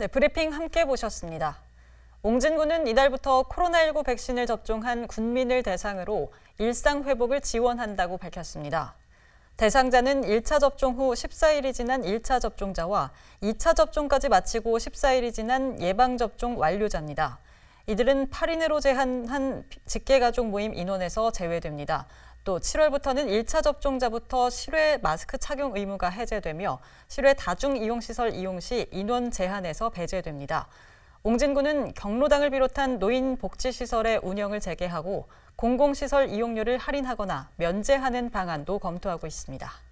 네, 브리핑 함께 보셨습니다. 옹진군은 이달부터 코로나19 백신을 접종한 군민을 대상으로 일상 회복을 지원한다고 밝혔습니다. 대상자는 1차 접종 후 14일이 지난 1차 접종자와 2차 접종까지 마치고 14일이 지난 예방접종 완료자입니다. 이들은 8인으로 제한한 직계가족 모임 인원에서 제외됩니다. 또 7월부터는 1차 접종자부터 실외 마스크 착용 의무가 해제되며 실외 다중이용시설 이용 시 인원 제한에서 배제됩니다. 옹진군은 경로당을 비롯한 노인복지시설의 운영을 재개하고 공공시설 이용료를 할인하거나 면제하는 방안도 검토하고 있습니다.